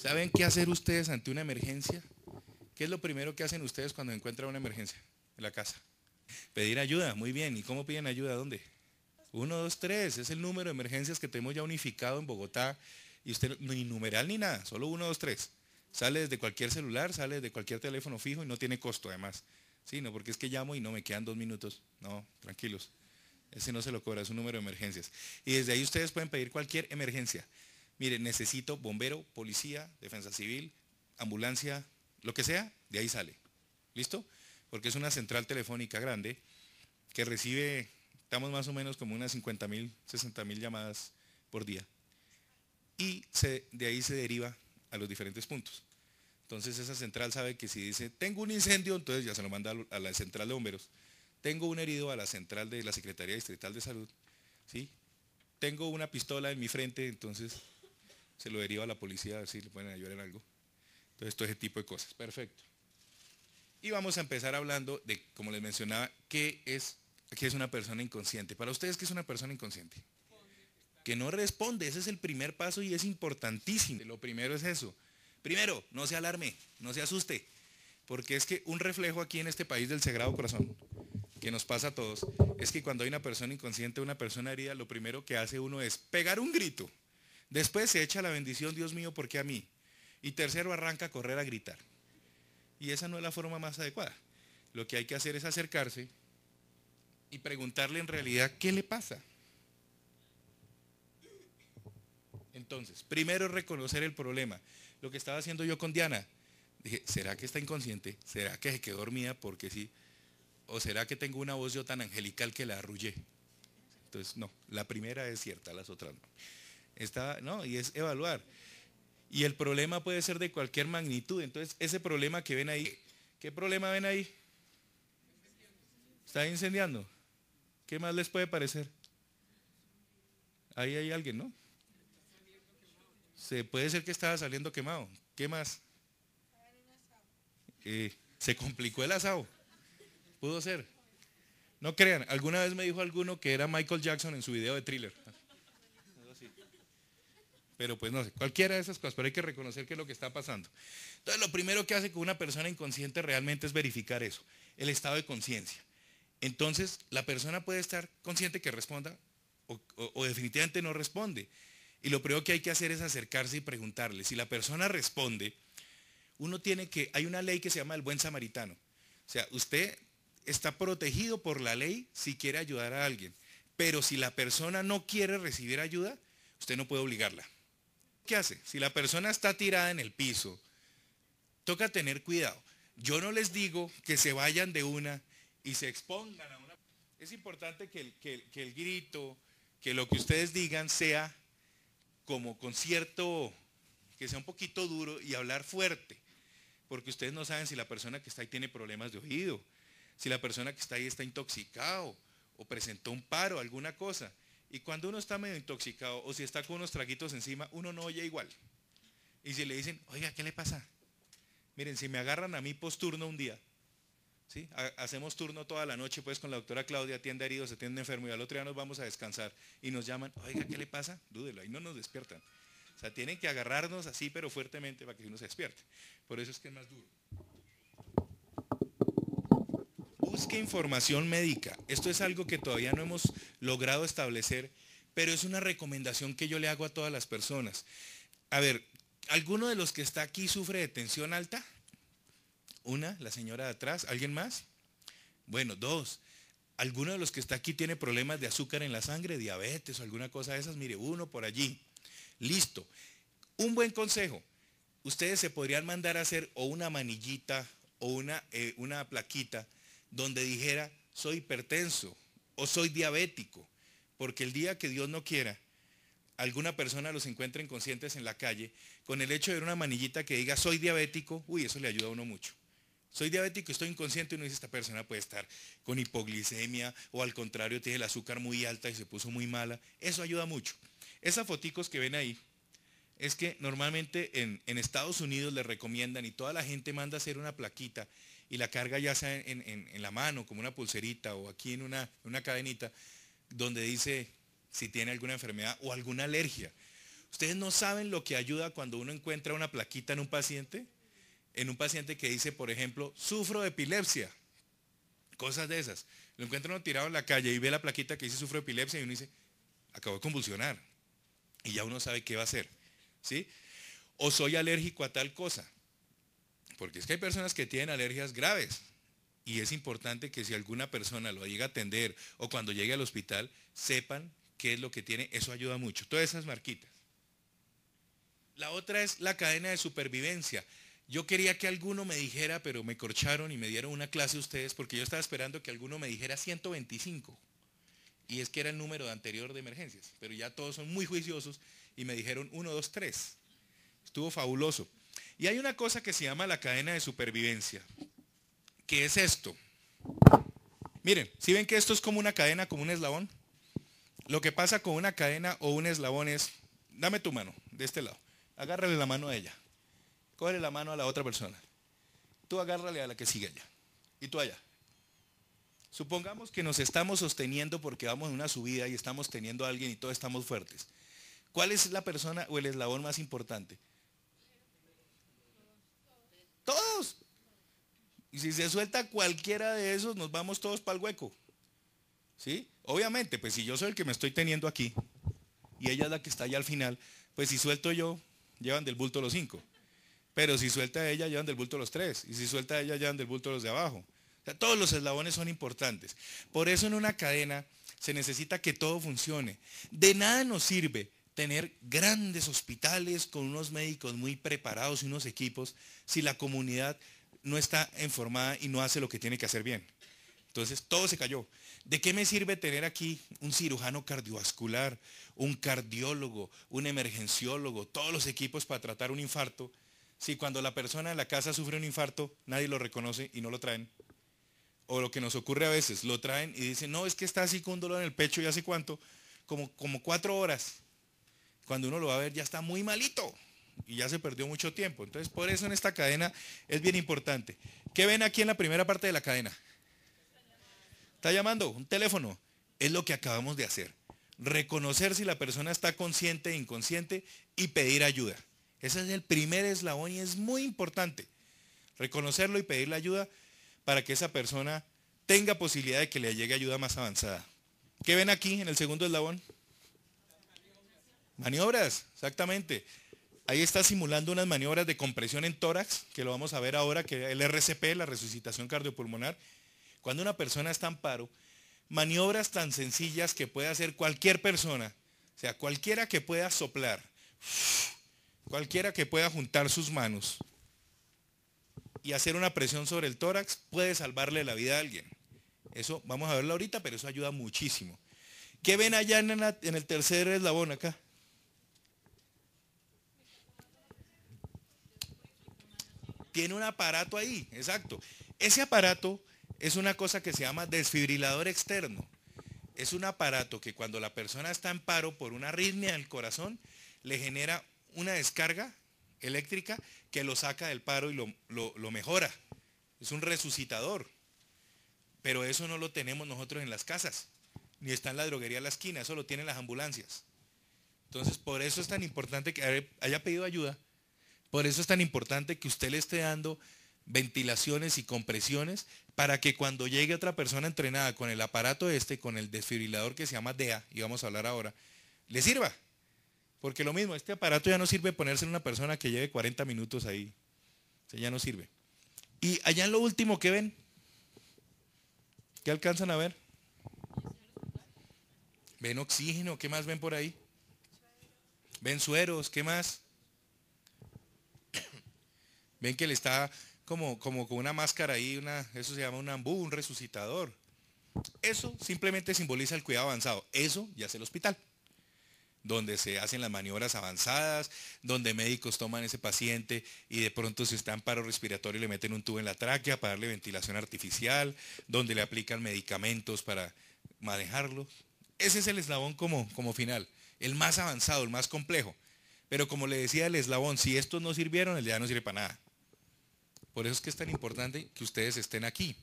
¿Saben qué hacer ustedes ante una emergencia? ¿Qué es lo primero que hacen ustedes cuando encuentran una emergencia en la casa? Pedir ayuda, muy bien. ¿Y cómo piden ayuda? ¿Dónde? tres. es el número de emergencias que tenemos ya unificado en Bogotá. Y usted ni numeral ni nada, solo uno, tres. Sale desde cualquier celular, sale desde cualquier teléfono fijo y no tiene costo además. Sí, no, porque es que llamo y no me quedan dos minutos. No, tranquilos. Ese no se lo cobra, es un número de emergencias. Y desde ahí ustedes pueden pedir cualquier emergencia mire, necesito bombero, policía, defensa civil, ambulancia, lo que sea, de ahí sale. ¿Listo? Porque es una central telefónica grande que recibe, estamos más o menos como unas 50 mil, 60 mil llamadas por día. Y de ahí se deriva a los diferentes puntos. Entonces esa central sabe que si dice, tengo un incendio, entonces ya se lo manda a la central de bomberos. Tengo un herido a la central de la Secretaría Distrital de Salud. ¿sí? Tengo una pistola en mi frente, entonces se lo deriva a la policía a si le pueden ayudar en algo. Entonces, todo ese tipo de cosas. Perfecto. Y vamos a empezar hablando de, como les mencionaba, qué es, qué es una persona inconsciente. Para ustedes, ¿qué es una persona inconsciente? Que no responde. Ese es el primer paso y es importantísimo. Lo primero es eso. Primero, no se alarme, no se asuste. Porque es que un reflejo aquí en este país del Sagrado Corazón, que nos pasa a todos, es que cuando hay una persona inconsciente, una persona herida, lo primero que hace uno es pegar un grito. Después se echa la bendición, Dios mío, ¿por qué a mí. Y tercero arranca a correr a gritar. Y esa no es la forma más adecuada. Lo que hay que hacer es acercarse y preguntarle en realidad qué le pasa. Entonces, primero reconocer el problema. Lo que estaba haciendo yo con Diana, dije, ¿será que está inconsciente? ¿Será que se quedó dormida porque sí? ¿O será que tengo una voz yo tan angelical que la arrullé? Entonces, no, la primera es cierta, las otras no. Está, no, y es evaluar. Y el problema puede ser de cualquier magnitud. Entonces, ese problema que ven ahí, ¿qué problema ven ahí? Está incendiando. ¿Qué más les puede parecer? Ahí hay alguien, ¿no? Se puede ser que estaba saliendo quemado. ¿Qué más? Eh, se complicó el asado. Pudo ser. No crean, alguna vez me dijo alguno que era Michael Jackson en su video de thriller pero pues no sé, cualquiera de esas cosas, pero hay que reconocer que es lo que está pasando. Entonces, lo primero que hace con una persona inconsciente realmente es verificar eso, el estado de conciencia. Entonces, la persona puede estar consciente que responda o definitivamente no responde. Y lo primero que hay que hacer es acercarse y preguntarle. Si la persona responde, uno tiene que, hay una ley que se llama el buen samaritano. O sea, usted está protegido por la ley si quiere ayudar a alguien. Pero si la persona no quiere recibir ayuda, usted no puede obligarla. ¿Qué hace? Si la persona está tirada en el piso, toca tener cuidado. Yo no les digo que se vayan de una y se expongan a una... Es importante que el, que el grito, que lo que ustedes digan sea como con cierto, que sea un poquito duro y hablar fuerte, porque ustedes no saben si la persona que está ahí tiene problemas de oído, si la persona que está ahí está intoxicado o presentó un paro, alguna cosa. Y cuando uno está medio intoxicado o si está con unos traguitos encima, uno no oye igual. Y si le dicen, oiga, ¿qué le pasa? Miren, si me agarran a mí posturno un día, ¿sí? hacemos turno toda la noche, pues con la doctora Claudia, atiende heridos, atiende enfermo, y al otro día nos vamos a descansar y nos llaman, oiga, ¿qué le pasa? Dúdelo, ahí no nos despiertan. O sea, tienen que agarrarnos así, pero fuertemente, para que uno se despierte. Por eso es que es más duro que información médica. Esto es algo que todavía no hemos logrado establecer, pero es una recomendación que yo le hago a todas las personas. A ver, ¿alguno de los que está aquí sufre de tensión alta? Una, la señora de atrás. ¿Alguien más? Bueno, dos. ¿Alguno de los que está aquí tiene problemas de azúcar en la sangre, diabetes o alguna cosa de esas? Mire, uno por allí. Listo. Un buen consejo. Ustedes se podrían mandar a hacer o una manillita o una, eh, una plaquita donde dijera, soy hipertenso o soy diabético, porque el día que Dios no quiera, alguna persona los encuentra inconscientes en la calle, con el hecho de ver una manillita que diga, soy diabético, uy, eso le ayuda a uno mucho. Soy diabético, estoy inconsciente y uno dice, esta persona puede estar con hipoglicemia o al contrario tiene el azúcar muy alta y se puso muy mala. Eso ayuda mucho. Esas foticos que ven ahí, es que normalmente en, en Estados Unidos le recomiendan y toda la gente manda hacer una plaquita y la carga ya sea en, la mano, como una pulserita o aquí en una, una cadenita, donde dice si tiene alguna enfermedad o alguna alergia. Ustedes no saben lo que ayuda cuando uno encuentra una plaquita en un paciente, en un paciente que dice, por ejemplo, sufro de epilepsia, cosas de esas. Lo encuentra uno tirado en la calle y ve la plaquita que dice sufro de epilepsia y uno dice, acabo de convulsionar. Y ya uno sabe qué va a hacer. ¿sí? O soy alérgico a tal cosa. Porque es que hay personas que tienen alergias graves y es importante que si alguna persona lo llega a atender o cuando llegue al hospital, sepan qué es lo que tiene. Eso ayuda mucho. Todas esas marquitas. La otra es la cadena de supervivencia. Yo quería que alguno me dijera, pero me corcharon y me dieron una clase ustedes porque yo estaba esperando que alguno me dijera 125. Y es que era el número de anterior de emergencias. Pero ya todos son muy juiciosos y me dijeron 1, 2, 3. Estuvo fabuloso. Y hay una cosa que se llama la cadena de supervivencia, que es esto. Miren, si ven que esto es como una cadena, como un eslabón, lo que pasa con una cadena o un eslabón es, dame tu mano, de este lado, agárrale la mano a ella, cógele la mano a la otra persona, tú agárrale a la que sigue allá, y tú allá. Supongamos que nos estamos sosteniendo porque vamos en una subida y estamos teniendo a alguien y todos estamos fuertes. ¿Cuál es la persona o el eslabón más importante? Todos. Y si se suelta cualquiera de esos, nos vamos todos para el hueco. ¿Sí? Obviamente, pues si yo soy el que me estoy teniendo aquí y ella es la que está allá al final, pues si suelto yo, llevan del bulto los cinco. Pero si suelta ella, llevan del bulto los tres. Y si suelta ella, llevan del bulto los de abajo. O sea, todos los eslabones son importantes. Por eso en una cadena se necesita que todo funcione. De nada nos sirve tener grandes hospitales con unos médicos muy preparados y unos equipos si la comunidad no está informada y no hace lo que tiene que hacer bien. Entonces todo se cayó. ¿De qué me sirve tener aquí un cirujano cardiovascular, un cardiólogo, un emergenciólogo, todos los equipos para tratar un infarto? Si cuando la persona en la casa sufre un infarto, nadie lo reconoce y no lo traen. O lo que nos ocurre a veces, lo traen y dicen, no, es que está así con dolor en el pecho y hace cuánto, como, como cuatro horas cuando uno lo va a ver ya está muy malito y ya se perdió mucho tiempo. Entonces, por eso en esta cadena es bien importante. ¿Qué ven aquí en la primera parte de la cadena? Está llamando, un teléfono. Es lo que acabamos de hacer. Reconocer si la persona está consciente e inconsciente y pedir ayuda. Ese es el primer eslabón y es muy importante. Reconocerlo y pedirle ayuda para que esa persona tenga posibilidad de que le llegue ayuda más avanzada. ¿Qué ven aquí en el segundo eslabón? Maniobras, exactamente. Ahí está simulando unas maniobras de compresión en tórax, que lo vamos a ver ahora, que el RCP, la resucitación cardiopulmonar. Cuando una persona está en paro, maniobras tan sencillas que puede hacer cualquier persona, o sea, cualquiera que pueda soplar, cualquiera que pueda juntar sus manos y hacer una presión sobre el tórax, puede salvarle la vida a alguien. Eso vamos a verlo ahorita, pero eso ayuda muchísimo. ¿Qué ven allá en, en el tercer eslabón acá? tiene un aparato ahí, exacto. Ese aparato es una cosa que se llama desfibrilador externo. Es un aparato que cuando la persona está en paro por una arritmia del corazón, le genera una descarga eléctrica que lo saca del paro y lo, lo mejora. Es un resucitador. Pero eso no lo tenemos nosotros en las casas, ni está en la droguería a la esquina, eso lo tienen las ambulancias. Entonces, por eso es tan importante que haya pedido ayuda, por eso es tan importante que usted le esté dando ventilaciones y compresiones para que cuando llegue otra persona entrenada con el aparato este, con el desfibrilador que se llama DEA, y vamos a hablar ahora, le sirva. Porque lo mismo, este aparato ya no sirve ponerse en una persona que lleve 40 minutos ahí. ya no sirve. Y allá en lo último que ven, ¿qué alcanzan a ver? Ven oxígeno, ¿qué más ven por ahí? Ven sueros, ¿qué más? Ven que le está como, como con una máscara ahí, eso se llama un ambú, un resucitador. Eso simplemente simboliza el cuidado avanzado. Eso ya es el hospital, donde se hacen las maniobras avanzadas, donde médicos toman ese paciente y de pronto si está en paro respiratorio le meten un tubo en la tráquea para darle ventilación artificial, donde le aplican medicamentos para manejarlo. Ese es el eslabón como, como final, el más avanzado, el más complejo. Pero como le decía el eslabón, si estos no sirvieron, el ya no sirve para nada. Por eso es que es tan importante que ustedes estén aquí.